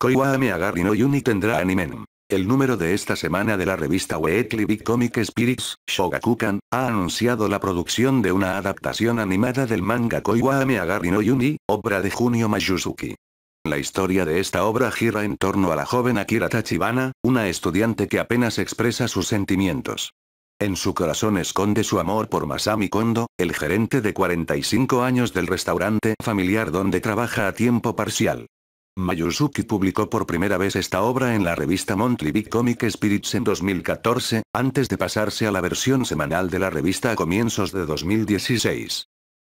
Koiwame Agari no Yuni tendrá anime. El número de esta semana de la revista Weekly Big Comic Spirits, Shogakukan, ha anunciado la producción de una adaptación animada del manga Koiwame Agari no Yuni, obra de Junio Majusuki. La historia de esta obra gira en torno a la joven Akira Tachibana, una estudiante que apenas expresa sus sentimientos. En su corazón esconde su amor por Masami Kondo, el gerente de 45 años del restaurante familiar donde trabaja a tiempo parcial. Mayuzuki publicó por primera vez esta obra en la revista Monthly Comic Spirits en 2014, antes de pasarse a la versión semanal de la revista a comienzos de 2016.